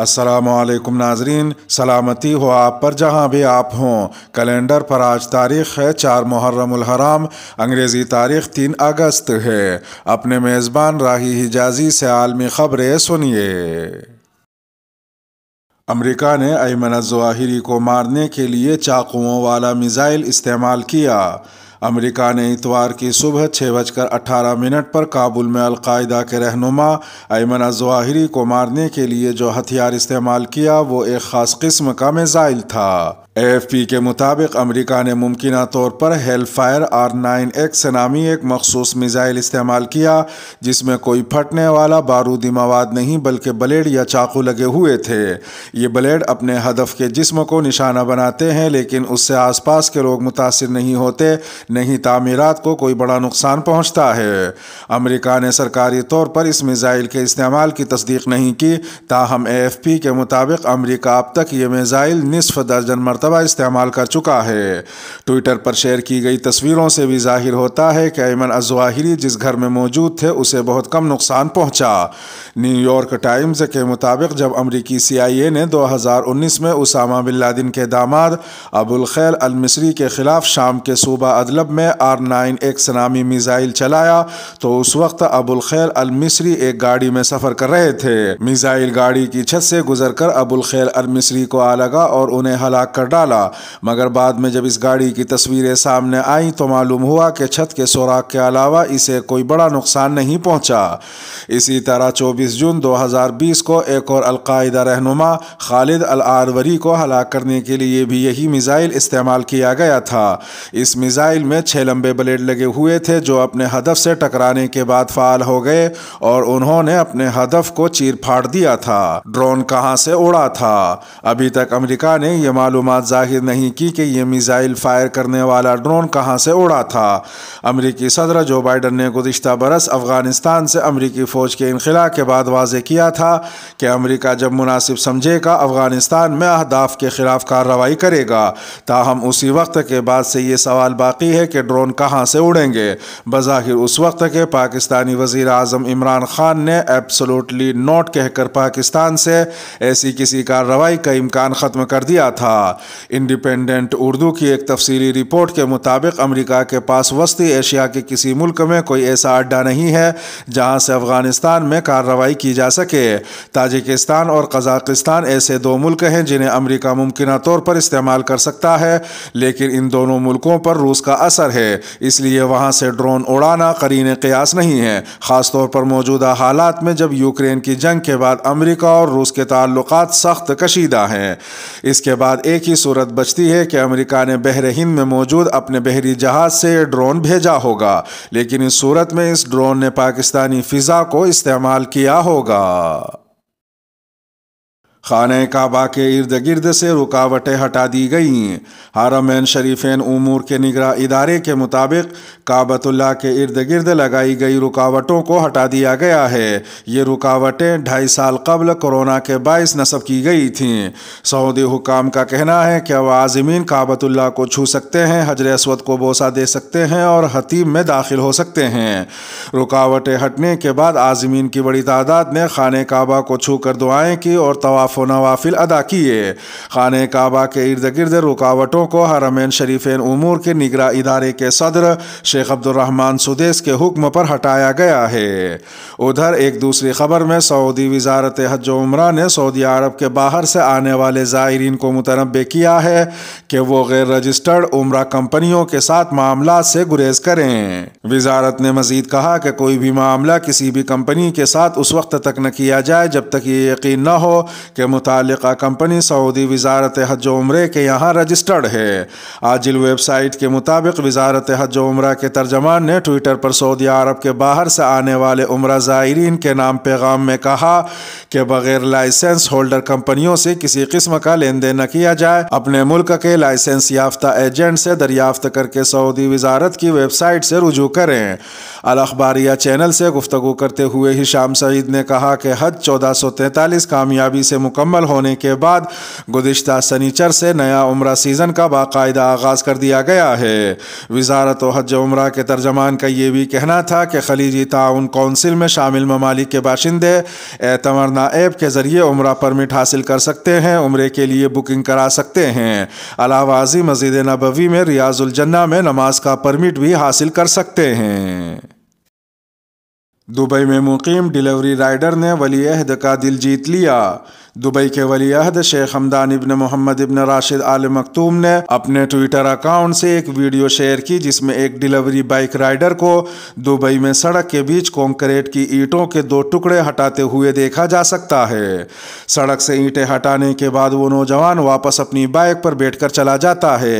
असलकम नाजरीन सलामती हो आप पर जहाँ भी आप हों कैलेंडर पर आज तारीख़ है चार मुहर्रमराम अंग्रेज़ी तारीख़ तीन अगस्त है अपने मेज़बान राही हिजाजी से आलमी ख़बरें सुनिए अमरीका ने अमन जवाहिरी को मारने के लिए चाकुओं वाला मिज़ाइल इस्तेमाल किया अमेरिका ने इतवार की सुबह छः बजकर अठारह मिनट पर काबुल में अलकायदा के रहनुमा अमन अजवाहरी को मारने के लिए जो हथियार इस्तेमाल किया वो एक ख़ास किस्म का मिज़ाइल था एफ़ पी के मुताबिक अमरीका ने मुमकिन तौर पर हेलफायर आर नाइन एक्स नामी एक मखसूस मिज़ाइल इस्तेमाल किया जिसमें कोई फटने वाला बारूदी मवाद नहीं बल्कि ब्लेड या चाकू लगे हुए थे ये ब्लेड अपने हदफ के जिसम को निशाना बनाते हैं लेकिन उससे आस पास के लोग मुतासर नहीं होते नहीं तमीरत को कोई बड़ा नुकसान पहुँचता है अमरीका ने सरकारी तौर पर इस मिज़ाइल के इस्तेमाल की तस्दीक नहीं की ताहम ए एफ पी के मुताबिक अमरीका अब तक ये मिज़ाइल नसफ दर्जन मरत मरतबा इस्तेमाल कर चुका है ट्विटर पर शेयर की गई तस्वीरों से भी जाहिर होता है कि ऐमन अजवाहिरी जिस घर में मौजूद थे उसे बहुत कम नुकसान पहुंचा न्यूयॉर्क टाइम्स के मुताबिक जब अमरीकी ए ने उन्नीस में उसामा बिन लादिन के दामाद अबुल खैर अल मिसरी के खिलाफ शाम के सूबा अदलब में आर नाइन एक सनामी मिज़ाइल चलाया तो उस वक्त अबुल खैर अल मिसरी एक गाड़ी में सफर कर रहे थे मिज़ाइल गाड़ी की छत से गुजर कर अबुल खैर अल मिसरी को आ लगा और उन्हें हलाक कर डाला मगर बाद में जब इस गाड़ी की तस्वीरें सामने आईं तो मालूम हुआ कि छत के सुराख के अलावा इसे कोई बड़ा नुकसान नहीं पहुंचा इसी तरह 24 जून 2020 को एक और अलकायदा रहनुमा खालिद अल आरवरी को हलाक करने के लिए भी यही मिज़ाइल इस्तेमाल किया गया था इस मिज़ाइल में छः लंबे ब्लेड लगे हुए थे जो अपने हदफ से टकराने के बाद फाल हो गए और उन्होंने अपने हदफ को चीर फाड़ दिया था ड्रोन कहाँ से उड़ा था अभी तक अमरीका ने यह मालूम जाहिर नहीं की कि यह मिज़ाइल फायर करने वाला ड्रोन कहां से उड़ा था अमरीकी सदर जो बाइडन ने गुज्त बरस अफ़गानिस्तान से अमरीकी फ़ौज के इनखला के बाद वाजे किया था कि अमरीका जब मुनासिब समझेगा अफ़गानिस्तान में अहदाफ के ख़िलाफ़ कार्रवाई करेगा ताहम उसी वक्त के बाद से ये सवाल बाकी है कि ड्रोन कहाँ से उड़ेंगे बज़ाहिर उस वक्त के पाकिस्तानी वजीर अजम इमरान खान ने एब्सोलूटली नोट कहकर पाकिस्तान से ऐसी किसी कार्रवाई का इम्कान ख़त्म कर दिया था इंडिपेंडेंट उर्दू की एक तफसीली रिपोर्ट के मुताबिक अमेरिका के पास वस्ती एशिया के किसी मुल्क में कोई ऐसा अड्डा नहीं है जहां से अफगानिस्तान में कार्रवाई की जा सके ताजिकिस्तान और कजाकिस्तान ऐसे दो मुल्क हैं जिन्हें अमरीका मुमकिन तौर पर इस्तेमाल कर सकता है लेकिन इन दोनों मुल्कों पर रूस का असर है इसलिए वहाँ से ड्रोन उड़ाना करीन कयास नहीं है ख़ासतौर पर मौजूदा हालात में जब यूक्रेन की जंग के बाद अमरीका और रूस के ताल्लुक सख्त कशीदा हैं इसके बाद एक ही ऐसी सूरत बचती है कि अमेरिका ने हिंद में मौजूद अपने बहरी जहाज़ से ड्रोन भेजा होगा लेकिन इस सूरत में इस ड्रोन ने पाकिस्तानी फ़िज़ा को इस्तेमाल किया होगा खाने काबा के इर्द गिर्द से रुकावटें हटा दी गईं हारमैन शरीफेन उमूर के निगरा इदारे के मुताबिक काबतुल्ला के इर्द गिर्द लगाई गई रुकावटों को हटा दिया गया है ये रुकावटें ढाई साल कबल कोरोना के बायस नसब की गई थीं सऊदी हुकाम का कहना है कि वह आज़मीन काबतुल्ला को छू सकते हैं हजर असवद को बोसा दे सकते हैं और हतीब में दाखिल हो सकते हैं रुकावटें हटने के बाद आज़मीन की बड़ी तादाद ने खान काबा को छू कर दुआएँ की और तवाफ़ व नवाफिल अदा किए खान काबा के इर्द गिर्द रुकावटों को हरमैन शरीफ उमूर के निगरा इदारे के सदर शेख अब्दुलरहमान सुदेश के हुक्म पर हटाया गया है उधर एक दूसरी खबर में सऊदी वजारत हज उम्र ने सऊदी अरब के बाहर से आने वाले ज़ायरीन को मुतनबे किया है कि वो गैर रजिस्टर्ड उम्र कंपनियों के साथ मामला से गुरेज करें वजारत ने मजीद कहा कि कोई भी मामला किसी भी कंपनी के साथ उस वक्त तक न किया जाए जब तक ये यकीन न हो कि के मुतालिका कंपनी सऊदी वजारत हज उम्र के यहाँ रजिस्टर्ड है आजिल वेबसाइट के मुताबिक वजारत हज उम्र के तर्जमान ने ट्विटर पर सऊदी अरब के बाहर से आने वाले उम्र ज़ायरीन के नाम पैगाम में कहा कि बगैर लाइसेंस होल्डर कंपनियों से किसी किस्म का लेन देन न किया जाए अपने मुल्क के लाइसेंस याफ्ता एजेंट से दरियाफ्त करके सऊदी वजारत की वेबसाइट से रुजू करें अलखबारिया चैनल से गुफ्तु करते हुए ही शाम सईद ने कहा कि हज चौदह सौ तैंतालीस कामयाबी से मुकर मुकम्मल होने के बाद गुजशत सनीचर से नया उम्र सीज़न का बाकायदा आगाज़ कर दिया गया है वजारत हज उम्र के तर्जमान का ये भी कहना था कि खलीजी ताउन कौंसिल में शामिल ममालिक के बाशिंदे एतमरना ऐप के ज़रिए उम्र परमिट हासिल कर सकते हैं उम्र के लिए बुकिंग करा सकते हैं अलावाजी मस्जिद नबवी में रियाजुलजन्ना में नमाज का परमिट भी हासिल कर सकते हैं दुबई में मुकीम डिलीवरी राइडर ने वली अहद का दिल जीत लिया दुबई के वली अहद शेख हमदान इबन मोहम्मद इबन राशिद आल मकतूम ने अपने ट्विटर अकाउंट से एक वीडियो शेयर की जिसमें एक डिलीवरी बाइक राइडर को दुबई में सड़क के बीच कंक्रीट की ईंटों के दो टुकड़े हटाते हुए देखा जा सकता है सड़क से ईंटें हटाने के बाद वो नौजवान वापस अपनी बाइक पर कर चला जाता है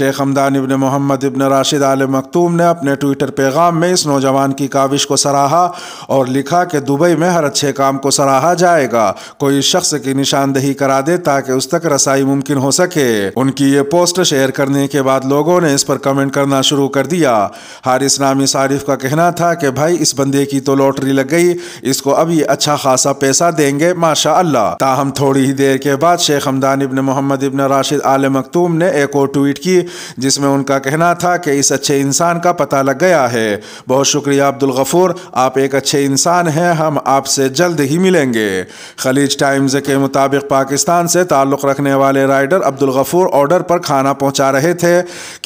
शेख हमदान इबन मोहम्मद इबन राशिद आल मकतूम ने अपने ट्विटर पैगाम में इस नौजवान की काविश को सराहा और लिखा कि दुबई में हर अच्छे काम को सराहा जाएगा कोई शख्स हादसे की निशानदेही करा दे ताकि उस तक रसाई मुमकिन हो सके उनकी ये पोस्ट शेयर करने के बाद लोगों ने इस पर कमेंट करना शुरू कर दिया हारिस नामी सारिफ का कहना था कि भाई इस बंदे की तो लॉटरी लग गई इसको अभी अच्छा खासा पैसा देंगे माशा अल्लाह ताहम थोड़ी ही देर के बाद शेख हमदान इबन मोहम्मद इबन राशिद आल मखतूम ने एक और ट्वीट की जिसमें उनका कहना था कि इस अच्छे इंसान का पता लग गया है बहुत शुक्रिया अब्दुल गफूर आप एक अच्छे इंसान हैं हम आपसे जल्द ही मिलेंगे खलीज टाइम्स के मुताबिक पाकिस्तान से ताल्लुक़ रखने वाले राइडर अब्दुल गफूर ऑर्डर पर खाना पहुंचा रहे थे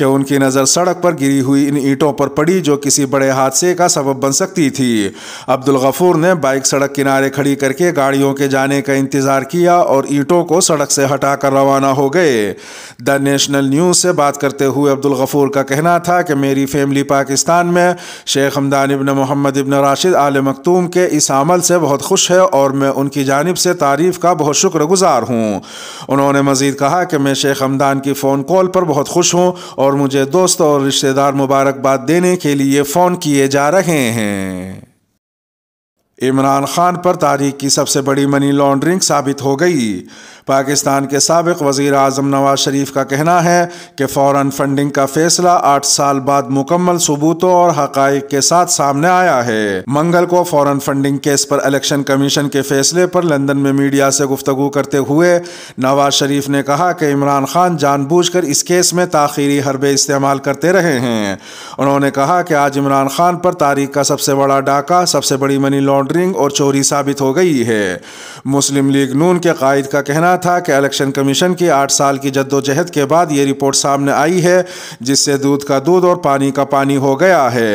कि उनकी नज़र सड़क पर गिरी हुई इन ईंटों पर पड़ी जो किसी बड़े हादसे का सबब बन सकती थी अब्दुल गफूर ने बाइक सड़क किनारे खड़ी करके गाड़ियों के जाने का इंतज़ार किया और ईंटों को सड़क से हटा रवाना हो गए द नेशनल न्यूज़ से बात करते हुए अब्दुल गफूर का कहना था कि मेरी फैमिली पाकिस्तान में शेख हमदान इबन मोहम्मद इबन राशिद आल मखतूम के इस अमल से बहुत खुश है और मैं उनकी जानब से तारीफ़ का बहुत शुक्रगुजार हूँ उन्होंने मज़ीद कहा कि मैं शेख हमदान की फ़ोन कॉल पर बहुत खुश हूँ और मुझे दोस्त और रिश्तेदार मुबारकबाद देने के लिए फ़ोन किए जा रहे हैं इमरान खान पर तारीख की सबसे बड़ी मनी लॉन्ड्रिंग साबित हो गई पाकिस्तान के सबक वजीर अजम नवाज शरीफ का कहना है कि फ़ौर फंडिंग का फैसला आठ साल बाद मुकम्मल सबूतों और हक़ के साथ सामने आया है मंगल को फ़ौर फंडिंग केस पर इलेक्शन कमीशन के फैसले पर लंदन में मीडिया से गुफ्तु करते हुए नवाज शरीफ ने कहा कि इमरान खान जानबूझ कर इस केस में ताखीरी हरबे इस्तेमाल करते रहे हैं उन्होंने कहा कि आज इमरान खान पर तारीख का सबसे बड़ा डाका सबसे बड़ी मनी लॉन्ड्रिंग लॉन्ड्रिंग और चोरी साबित हो गई है मुस्लिम लीग नून के कायद का कहना था कि इलेक्शन कमीशन की आठ साल की जद्दोजहद के बाद ये रिपोर्ट सामने आई है जिससे दूध का दूध और पानी का पानी हो गया है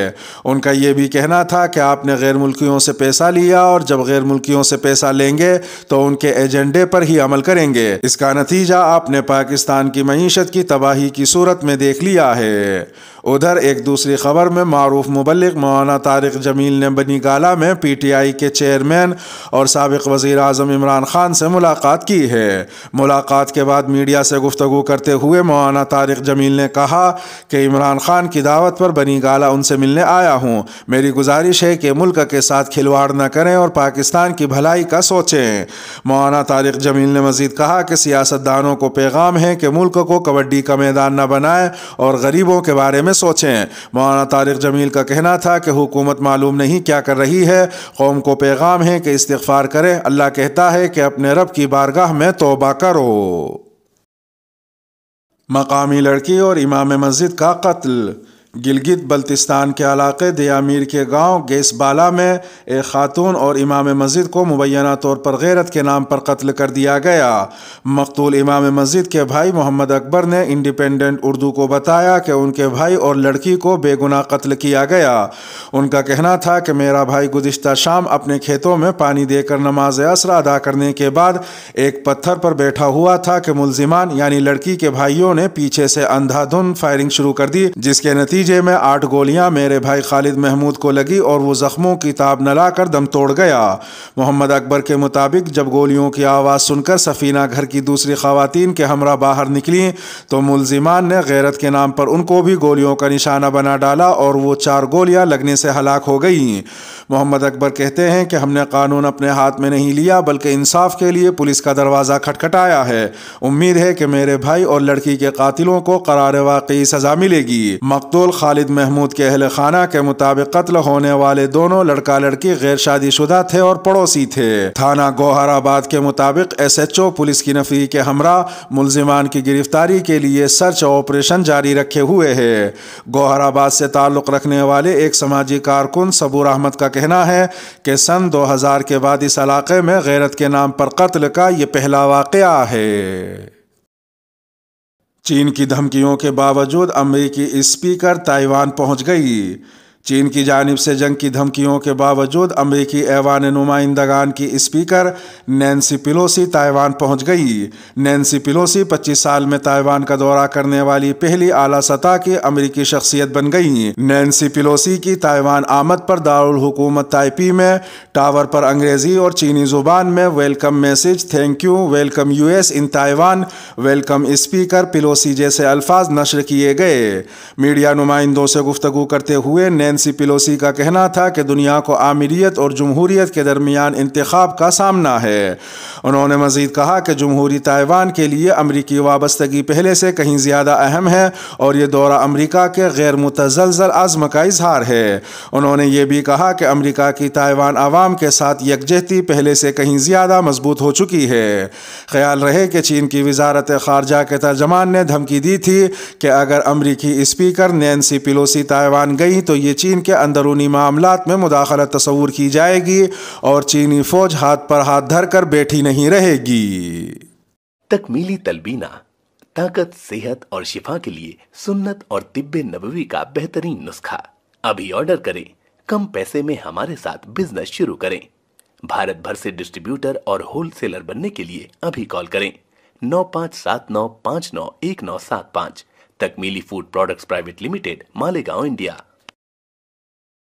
उनका ये भी कहना था कि आपने गैर मुल्कियों से पैसा लिया और जब गैर मुल्कियों से पैसा लेंगे तो उनके एजेंडे पर ही अमल करेंगे इसका नतीजा आपने पाकिस्तान की मीशत की तबाही की सूरत में देख लिया है उधर एक दूसरी खबर में मरूफ मुबलिक मौलाना तारिक जमील ने बनी गाला में पी टी आई के चेयरमैन और सबक वज़ी अजम इमरान खान से मुलाकात की है मुलाकात के बाद मीडिया से गुफ्तु करते हुए मौलाना तारिक जमील ने कहा कि इमरान खान की दावत पर बनी गाला उनसे मिलने आया हूँ मेरी गुजारिश है कि मुल्क के साथ खिलवाड़ न करें और पाकिस्तान की भलाई का सोचें मौलाना तारिक जमील ने मजीद कहा कि सियासतदानों को पैगाम है कि मुल्क को कबड्डी का मैदान न बनाएं और गरीबों के बारे में में सोचें मौलाना तारिक जमील का कहना था कि हुकूमत मालूम नहीं क्या कर रही है कौम को पैगाम है कि इस्तफ़ार करें अल्लाह कहता है कि अपने रब की बारगाह में तोबा करो मकामी लड़की और इमाम मस्जिद का कत्ल गिलगित बल्तिस्तान के इलाके दयामीर के गांव गेसबाला में एक खातून और इमाम मस्जिद को मुबैना तौर पर गैरत के नाम पर कत्ल कर दिया गया मकतूल इमाम मस्जिद के भाई मोहम्मद अकबर ने इंडिपेंडेंट उर्दू को बताया कि उनके भाई और लड़की को बेगुनाह कत्ल किया गया उनका कहना था कि मेरा भाई गुज्त शाम अपने खेतों में पानी देकर नमाज असर अदा करने के बाद एक पत्थर पर बैठा हुआ था कि मुलजिमान यानी लड़की के भाइयों ने पीछे से अंधाधुन फायरिंग शुरू कर दी जिसके नतीजे नतीजे में आठ गोलियां मेरे भाई खालिद महमूद को लगी और वो ज़ख्मों की ताब न लाकर दम तोड़ गया मोहम्मद अकबर के मुताबिक जब गोलियों की आवाज़ सुनकर सफ़ीना घर की दूसरी खातन के हमरा बाहर निकली तो मुलजिमान ने गैरत के नाम पर उनको भी गोलियों का निशाना बना डाला और वो चार गोलियां लगने से हलाक हो गई मोहम्मद अकबर कहते हैं कि हमने कानून अपने हाथ में नहीं लिया बल्कि इंसाफ के लिए पुलिस का दरवाज़ा खटखटाया है उम्मीद है कि मेरे भाई और लड़की के कातिलों को करार वाकई सज़ा मिलेगी मकतूल मकतूल खालिद महमूद के अहल खाना के मुताबिक कत्ल होने वाले दोनों लड़का लड़की गैर शादी शुदा थे और पड़ोसी थे थाना गोहराबाद के मुताबिक एस एच ओ पुलिस की नफी के हमरा मुलजिमान की गिरफ्तारी के लिए सर्च ऑपरेशन जारी रखे हुए है गोहराबाद से ताल्लुक रखने वाले एक समाजी कारकुन सबूर अहमद का कहना है कि सन दो हजार के बाद इस इलाके में गैरत के नाम पर कत्ल का ये पहला वाक़ है चीन की धमकियों के बावजूद अमेरिकी स्पीकर ताइवान पहुंच गई चीन की जानब से जंग की धमकियों के बावजूद अमरीकी ऐवान नुमाइंदगान की स्पीकर नैन्सी पिलोसी ताइवान पहुंच गई नैन्सी पिलोसी 25 साल में ताइवान का दौरा करने वाली पहली आला सतह की अमरीकी शख्सियत बन गई नैन्सी पिलोसी की ताइवान आमद पर दारुल हुकूमत ताइपी में टावर पर अंग्रेजी और चीनी जुबान में welcome message thank you welcome you in Taiwan welcome speaker Pelosi जैसे अल्फाज नशर किए गए मीडिया नुमाइंदों से गुफ्तु करते हुए नैन्सी पिलोसी का कहना था कि दुनिया को आमिरीत और जमहूरीत के दरमियान इंतखब का सामना है उन्होंने मजीद कहा कि जमहूरी ताइवान के लिए अमरीकी वाबस्तगी पहले से कहीं ज़्यादा अहम है और यह दौरा अमरीका के गैर मुतजलजल आज़म का इजहार है उन्होंने यह भी कहा कि अमरीका की ताइवान आवाम के साथ यकजहती पहले से कहीं ज़्यादा मजबूत हो चुकी है ख्याल रहे कि चीन की वजारत खारजा के तर्जमान ने धमकी दी थी कि अगर अमरीकी स्पीकर नैन्सी पिलोसी ताइवान गई तो ये चीन के अंदरूनी मामला में मुदाखलत तस्वूर की जाएगी और चीनी फौज हाथ पर हाथ धर कर बैठी नहीं रहेगी तकमीली तलबीना ताकत सेहत और शिफा के लिए सुन्नत और तिब्बे नबवी का बेहतरीन नुस्खा अभी ऑर्डर करें कम पैसे में हमारे साथ बिजनेस शुरू करें भारत भर से डिस्ट्रीब्यूटर और होलसेलर बनने के लिए अभी कॉल करें नौ पाँच सात नौ पाँच नौ एक नौ सात पाँच तकमीली food products private limited Malegaon India